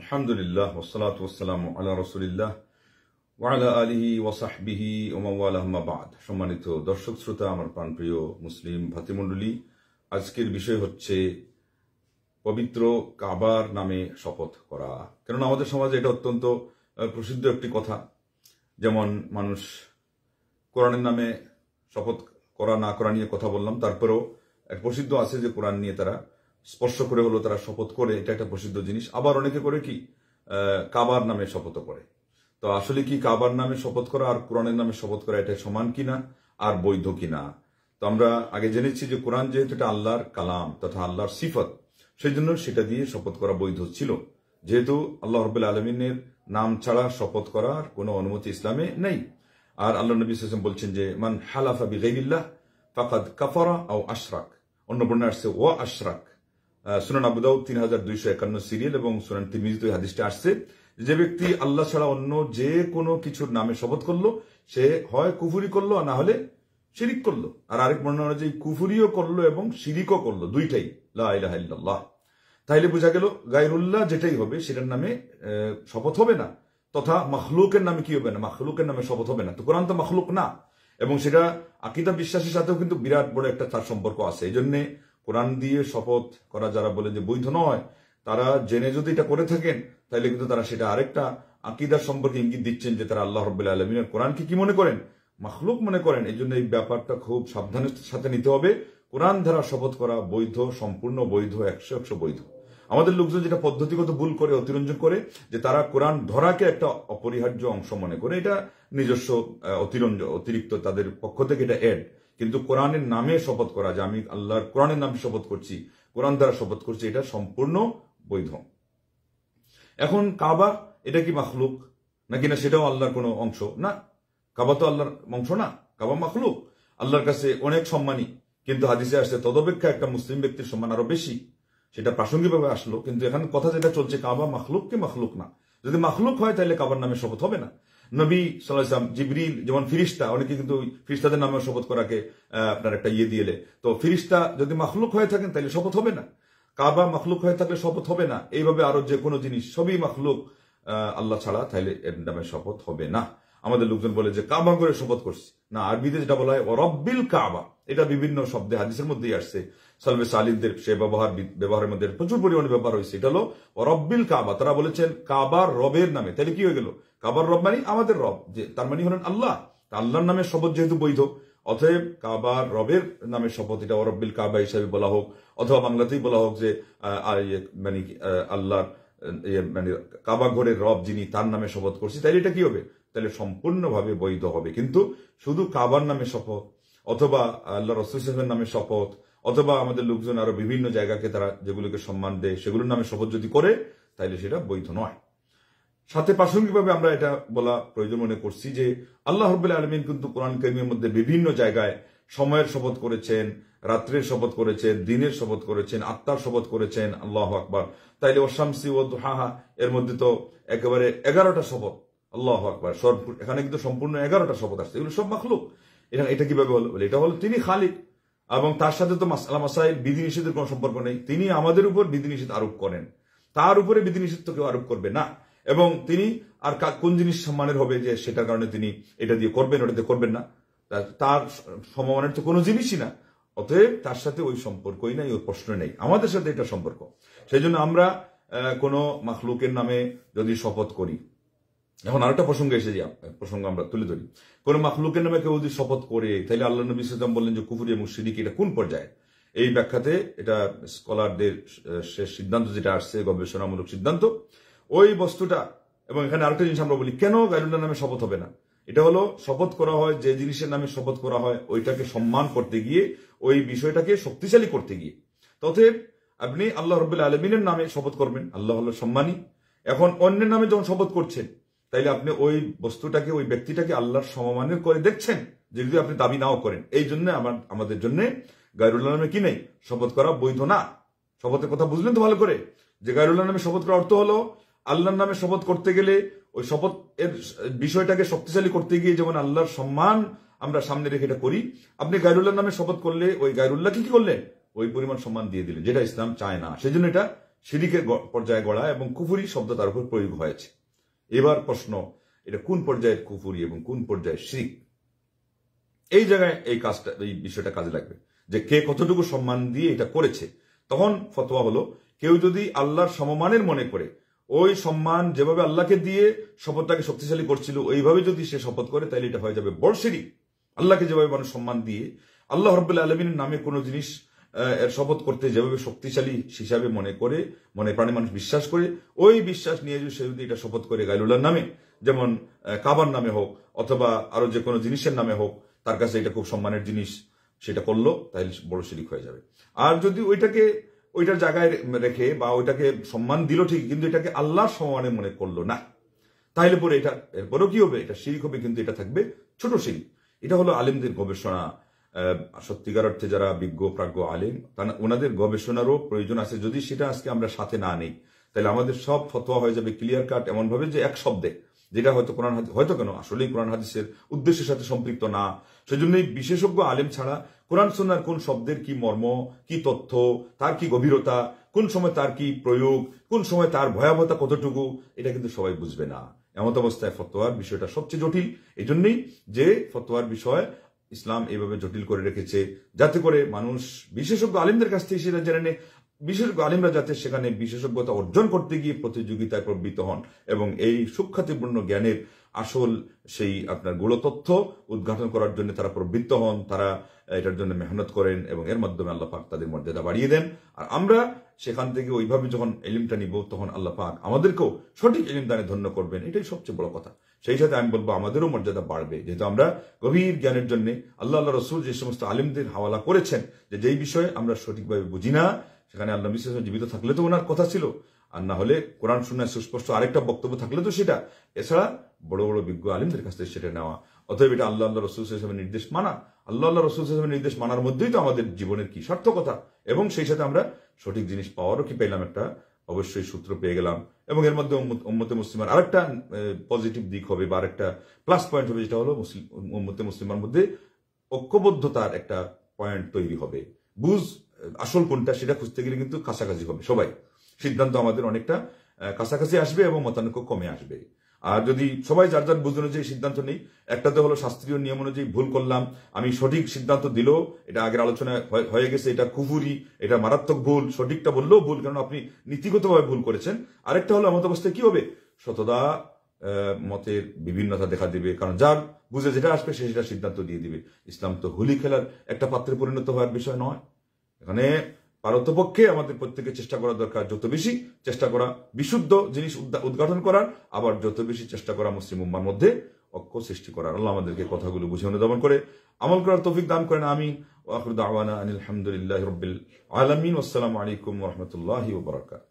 আলহামদুলিল্লাহ ওসলাত ওসালাম আল্লাহ রসুলিল্লাহ ওয়ালা আলিহি ওয়াসাহবিহি আহমাবাদ সম্মানিত দর্শক শ্রোতা আমার প্রাণপ্রিয় মুসলিম ভাতিমণ্ডলী আজকের বিষয় হচ্ছে পবিত্র কাবার নামে শপথ করা কেননা আমাদের সমাজে এটা অত্যন্ত প্রসিদ্ধ একটি কথা যেমন মানুষ কোরআনের নামে শপথ করা না করা নিয়ে কথা বললাম তারপরেও এক প্রসিদ্ধ আছে যে কোরআন নিয়ে তারা স্পর্শ করে হলো তারা শপথ করে এটা একটা প্রসিদ্ধ জিনিস আবার অনেকে করে কি কাবার নামে শপথ করে তো আসলে কি কাবার নামে শপথ করা আর কোরআনের নামে শপথ করা এটা সমান কিনা আর বৈধ কিনা তো আমরা আগে জেনেছি যে কোরআন যেহেতু এটা আল্লাহর কালাম তথা আল্লাহর সিফত সেই জন্য সেটা দিয়ে শপথ করা বৈধ ছিল যেহেতু আল্লাহ রব আলমিনের নাম ছাড়া শপথ করার কোনো অনুমতি ইসলামে নেই আর আল্লাহ নবী সাল্লাম বলছেন যে মান হালাফা বিগাইবিল্লাহ ফাকাদ কাফারা আও আশরাক অন্য আসছে ওয়া আশরাক সুনান আবুদাউ তিন হাজার দুইশো একান্ন সিরিয়াল এবং সুনান তিরমিজিত হাদিসটা আসছে যে ব্যক্তি আল্লাহ ছাড়া অন্য যে কোনো কিছুর নামে শপথ করলো সে হয় কুফুরি করলো আর না হলে শিরিক করলো আর আরেক বর্ণনা যে কুফুরিও করলো এবং শিরিকও করলো দুইটাই লাহ তাইলে বোঝা গেল গাইরুল্লাহ যেটাই হবে সেটার নামে শপথ হবে না তথা মখলুকের নামে কি হবে না মখলুকের নামে শপথ হবে না তো কোরআন তো মখলুক না এবং সেটা আকিদা বিশ্বাসের সাথেও কিন্তু বিরাট বড় একটা তার সম্পর্ক আছে এই জন্যে কোরআন দিয়ে শপথ করা যারা বলে যে বৈধ নয় তারা জেনে যদি এটা করে থাকেন তাহলে কিন্তু তারা সেটা আরেকটা আকিদার সম্পর্কে ইঙ্গিত দিচ্ছেন যে তারা আল্লাহ রবাহ আলমিনের কোরআনকে কি মনে করেন মাখলুক মনে করেন এই জন্য এই ব্যাপারটা খুব সাবধানের সাথে নিতে হবে কোরআন দ্বারা শপথ করা বৈধ সম্পূর্ণ বৈধ একশো একশো বৈধ আমাদের লোকজন যেটা পদ্ধতিগত ভুল করে অতিরঞ্জন করে যে তারা কোরআন ধরাকে একটা অপরিহার্য অংশ মনে করে এটা নিজস্ব অতিরঞ্জ অতিরিক্ত তাদের পক্ষ থেকে এটা এড কিন্তু কোরআনের নামে শপথ করা যে আমি আল্লাহর কোরআনের নামে শপথ করছি কোরআন দ্বারা শপথ করছি এটা সম্পূর্ণ বৈধ এখন কাবা এটা কি মাখলুক নাকি না সেটাও আল্লাহর কোনো অংশ না কাবা তো আল্লাহর অংশ না কাবা মাখলুক আল্লাহর কাছে অনেক সম্মানী কিন্তু হাদিসে আসছে তদপেক্ষা একটা মুসলিম ব্যক্তির সম্মান আরো বেশি সেটা প্রাসঙ্গিকভাবে আসলো কিন্তু এখানে কথা যেটা চলছে কাবা মাখলুক কি মাখলুক না যদি মাখলুক হয় তাহলে কাবার নামে শপথ হবে না নবী সাল্লাহাম জিবরিল যেমন ফিরিস্তা অনেকে কিন্তু ফিরিস্তাদের নামে শপথ করাকে আপনার একটা ইয়ে দিয়েলে তো ফিরিস্তা যদি মাখলুক হয়ে থাকেন তাহলে শপথ হবে না কাবা মাখলুক হয়ে থাকলে শপথ হবে না এইভাবে আরো যে কোনো জিনিস সবই মাখলুক আল্লাহ ছাড়া তাহলে এর নামে শপথ হবে না আমাদের লোকজন বলে যে কাবা করে শপথ করছি না আরবিতে যেটা বলা হয় অরব্বিল কাবা এটা বিভিন্ন শব্দে হাদিসের মধ্যেই আসছে সালবে সালিদদের সে ব্যবহার ব্যবহারের মধ্যে প্রচুর পরিমাণে ব্যবহার হয়েছে এটা হলো অরব্বিল কাবা তারা বলেছেন কাবার রবের নামে তাহলে কি হয়ে গেল কাবার রব মানে আমাদের রব যে তার মানে হলেন আল্লাহ আল্লাহর নামে শপথ যেহেতু বৈধ অতএব কাবার রবের নামে শপথ এটা অরব্বিল কাবা হিসাবে বলা হোক অথবা বাংলাতেই বলা হোক যে ইয়ে, মানে আল্লাহর ইয়ে, মানে কাবা ঘরের রব যিনি তার নামে শপথ করছি তাইলে এটা কি হবে তাহলে সম্পূর্ণভাবে বৈধ হবে কিন্তু শুধু কাবার নামে শপথ অথবা আল্লাহ রসুলের নামে শপথ অথবা আমাদের লোকজন আরো বিভিন্ন জায়গাকে তারা যেগুলোকে সম্মান দেয় সেগুলোর নামে শপথ যদি করে তাহলে সেটা বৈধ নয় সাথে প্রাসঙ্গিকভাবে আমরা এটা বলা প্রয়োজন মনে করছি যে আল্লাহ রবুল্লাহ আলমিন কিন্তু কোরআন কর্মীর মধ্যে বিভিন্ন জায়গায় সময়ের শপথ করেছেন রাত্রের শপথ করেছেন দিনের শপথ করেছেন আত্মার শপথ করেছেন আল্লাহ আকবার তাইলে ওশামসি ও হাহা এর মধ্যে তো একেবারে এগারোটা শপথ আল্লাহ আকবর এখানে কিন্তু সম্পূর্ণ এগারোটা শপথ আসছে এগুলো সব মাখলুক এখানে এটা কিভাবে হলো বলে এটা হলো তিনি খালিক এবং তার সাথে তো মাসালাম মাসাইল বিধিনিষেধের কোনো সম্পর্ক নেই তিনি আমাদের উপর বিধিনিষেধ আরোপ করেন তার উপরে বিধিনিষেধ তো কেউ আরোপ করবে না এবং তিনি আর কোন জিনিস সম্মানের হবে যে সেটার কারণে তিনি এটা দিয়ে করবেন ওটা দিয়ে করবেন না তার সমমানের তো কোনো জিনিসই না অতএব তার সাথে ওই সম্পর্কই নাই ওই প্রশ্ন নেই আমাদের সাথে এটা সম্পর্ক সেই জন্য আমরা কোনো মাখলুকের নামে যদি শপথ করি এখন আরেকটা প্রসঙ্গ এসে যে প্রসঙ্গ আমরা তুলে ধরি কোন মাখলুকের নামে কেউ যদি শপথ করে তাহলে আল্লাহ নবী ইসলাম বললেন যে কুফুরি এবং সিরিকি এটা কোন পর্যায়ে এই ব্যাখ্যাতে এটা স্কলারদের শেষ সিদ্ধান্ত যেটা আসছে গবেষণামূলক সিদ্ধান্ত ওই বস্তুটা এবং এখানে আরেকটা জিনিস আমরা বলি কেন গাইরুল্লাহ নামে শপথ হবে না এটা হলো শপথ করা হয় যে জিনিসের নামে শপথ করা হয় ওইটাকে সম্মান করতে গিয়ে ওই বিষয়টাকে শক্তিশালী করতে গিয়ে তথেব আপনি আল্লাহ রবাহ আলমিনের নামে শপথ করবেন আল্লাহ হল সম্মানী এখন অন্যের নামে যখন শপথ করছেন তাইলে আপনি ওই বস্তুটাকে ওই ব্যক্তিটাকে আল্লাহর সমমানের করে দেখছেন যে যদি আপনি দাবি নাও করেন এই জন্য আমার আমাদের জন্য গায়রুল্লাহ নামে কি নেই শপথ করা বৈধ না শপথের কথা বুঝলেন তো ভালো করে যে গায়রুল্লাহ নামে শপথ করার অর্থ হলো আল্লাহর নামে শপথ করতে গেলে ওই শপথ এর বিষয়টাকে শক্তিশালী করতে গিয়ে যেমন আল্লাহর সম্মান আমরা সামনে রেখে এটা করি আপনি গায়রুল্লাহ নামে শপথ করলে ওই গায়রুল্লাহকে কি করলেন ওই পরিমাণ সম্মান দিয়ে দিলেন যেটা ইসলাম চায় না সেজন্য এটা সিরিকের পর্যায়ে গড়া এবং কুফুরি শব্দ তার উপর প্রয়োগ হয়েছে এবার প্রশ্ন এটা কোন পর্যায়ের কুফুরি এবং কোন পর্যায়ের শিখ এই জায়গায় এই কাজটা এই বিষয়টা কাজে লাগবে যে কে কতটুকু সম্মান দিয়ে এটা করেছে তখন ফতোয়া হলো কেউ যদি আল্লাহর সমমানের মনে করে ওই সম্মান যেভাবে আল্লাহকে দিয়ে শপথটাকে শক্তিশালী করছিল ওইভাবে যদি সে শপথ করে তাহলে এটা হয়ে যাবে বর্ষেরই আল্লাহকে যেভাবে মানুষ সম্মান দিয়ে আল্লাহ রবাহ আলমিনের নামে কোনো জিনিস এর শপথ করতে যেভাবে শক্তিশালী হিসাবে মনে করে মনে প্রাণী মানুষ বিশ্বাস করে ওই বিশ্বাস নিয়ে যদি সে যদি এটা শপথ করে গাইলুল্লার নামে যেমন কাবার নামে হোক অথবা আরো যে কোনো জিনিসের নামে হোক তার কাছে এটা খুব সম্মানের জিনিস সেটা করলো তাহলে বড় শিরিক হয়ে যাবে আর যদি ওইটাকে ওইটার জায়গায় রেখে বা ওইটাকে সম্মান দিল ঠিক কিন্তু এটাকে আল্লাহ সমানে মনে করলো না তাহলে পরে এটা এরপরেও কি হবে এটা শিরিক হবে কিন্তু এটা থাকবে ছোট শিরিক এটা হলো আলেমদের গবেষণা সত্যিকার অর্থে যারা বিজ্ঞ প্রাজ্ঞ আলেম ওনাদের গবেষণারও প্রয়োজন আছে যদি সেটা আজকে আমরা সাথে না নেই তাহলে আমাদের সব ফতোয়া হয়ে যাবে ক্লিয়ার কাট এমনভাবে যে এক শব্দে যেটা হয়তো কোরআন হাদিস হয়তো কেন আসলেই কোরআন হাদিসের উদ্দেশ্যের সাথে সম্পৃক্ত না সেজন্যই বিশেষজ্ঞ আলেম ছাড়া কোরআন সন্ন্যার কোন শব্দের কি মর্ম কি তথ্য তার কি গভীরতা কোন সময় তার কি প্রয়োগ কোন সময় তার ভয়াবহতা কতটুকু এটা কিন্তু সবাই বুঝবে না এমত অবস্থায় ফতোয়ার বিষয়টা সবচেয়ে জটিল এই জন্যই যে ফতোয়ার বিষয় ইসলাম এইভাবে জটিল করে রেখেছে যাতে করে মানুষ বিশেষজ্ঞ আলিমদের কাছ থেকে সেটা জেনে বিশেষজ্ঞ আলিমরা যাতে সেখানে বিশেষজ্ঞতা অর্জন করতে গিয়ে প্রতিযোগিতায় প্রবৃত্ত হন এবং এই সুখ্যাতিপূর্ণ জ্ঞানের আসল সেই আপনার গুণতথ্য উদ্ঘাটন করার জন্য তারা প্রবৃত্ত হন তারা এটার জন্য মেহনত করেন এবং এর মাধ্যমে আল্লাহ পাক তাদের মর্যাদা বাড়িয়ে দেন আর আমরা সেখান থেকে ওইভাবে যখন এলিমটা নিব তখন আল্লাহ পাক আমাদেরকেও সঠিক এলিম দানে ধন্য করবেন এটাই সবচেয়ে বড় কথা সেই সাথে আমি বলবো আমাদেরও মর্যাদা বাড়বে যেহেতু আমরা গভীর জ্ঞানের জন্য আল্লাহ আল্লাহ রসুল যে সমস্ত আলিমদের হাওয়ালা করেছেন যে যেই বিষয়ে আমরা সঠিকভাবে বুঝি না সেখানে আল্লাহ বিশ্বাস জীবিত থাকলে তো ওনার কথা ছিল আর না হলে কোরআন শূন্যায় সুস্পষ্ট আরেকটা বক্তব্য থাকলে তো সেটা এছাড়া বড় বড় বিজ্ঞ আলিমদের কাছ থেকে সেটা নেওয়া অতএব এটা আল্লাহ আল্লাহ রসুল হিসেবের নির্দেশ মানা আল্লাহ আল্লাহ রসুল হিসেবের নির্দেশ মানার মধ্যেই তো আমাদের জীবনের কি সার্থকতা এবং সেই সাথে আমরা সঠিক জিনিস পাওয়ারও কি পেলাম একটা অবশ্যই সূত্র পেয়ে গেলাম এবং এর মধ্যে উম্মতে মুসলিমার আরেকটা পজিটিভ দিক হবে বা আরেকটা প্লাস পয়েন্ট হবে যেটা হলো মুসলিম উম্মতে মুসলিমার মধ্যে ঐক্যবদ্ধতার একটা পয়েন্ট তৈরি হবে বুঝ আসল কোনটা সেটা খুঁজতে গেলে কিন্তু কাছাকাছি হবে সবাই সিদ্ধান্ত আমাদের অনেকটা কাছাকাছি আসবে এবং মতানৈক্য কমে আসবে আর যদি সবাই যার যার বুঝতে অনুযায়ী সিদ্ধান্ত নেই একটাতে হলো শাস্ত্রীয় নিয়ম অনুযায়ী ভুল করলাম আমি সঠিক সিদ্ধান্ত দিলেও এটা আগের আলোচনা হয়ে গেছে এটা কুফুরি এটা মারাত্মক ভুল সঠিকটা বললেও ভুল কারণ আপনি নীতিগতভাবে ভুল করেছেন আরেকটা হলো মত অবস্থায় কি হবে সততা মতের বিভিন্নতা দেখা দিবে কারণ যার বুঝে যেটা আসবে সে সেটা সিদ্ধান্ত দিয়ে দিবে ইসলাম তো হোলি খেলার একটা পাত্রে পরিণত হওয়ার বিষয় নয় এখানে পারতপক্ষে আমাদের প্রত্যেকে চেষ্টা করা দরকার যত বেশি চেষ্টা করা বিশুদ্ধ জিনিস উদ্ঘাটন করার আবার যত বেশি চেষ্টা করা মুসলিম উম্মার মধ্যে অক্ষ সৃষ্টি করার আল্লাহ আমাদেরকে কথাগুলো বুঝে অনুধাবন করে আমল করার তফিক দান করেন আমি আখরুদ আনিল আলহামদুলিল্লাহ রবিল আলমিন আসসালামু আলাইকুম রহমতুল্লাহ ওবরাকাত